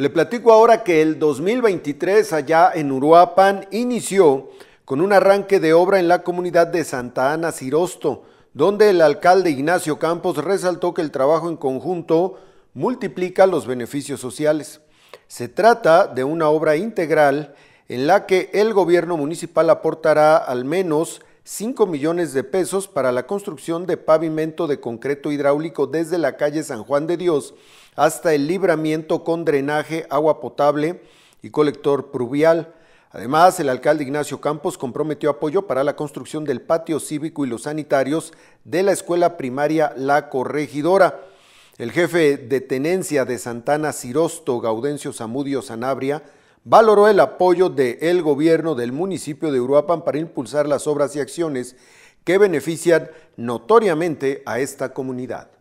Le platico ahora que el 2023 allá en Uruapan inició con un arranque de obra en la comunidad de Santa Ana Cirosto, donde el alcalde Ignacio Campos resaltó que el trabajo en conjunto multiplica los beneficios sociales. Se trata de una obra integral en la que el gobierno municipal aportará al menos 5 millones de pesos para la construcción de pavimento de concreto hidráulico desde la calle San Juan de Dios hasta el libramiento con drenaje, agua potable y colector pluvial. Además, el alcalde Ignacio Campos comprometió apoyo para la construcción del patio cívico y los sanitarios de la escuela primaria La Corregidora. El jefe de tenencia de Santana Cirosto, Gaudencio Zamudio Sanabria, valoró el apoyo del gobierno del municipio de Uruapan para impulsar las obras y acciones que benefician notoriamente a esta comunidad.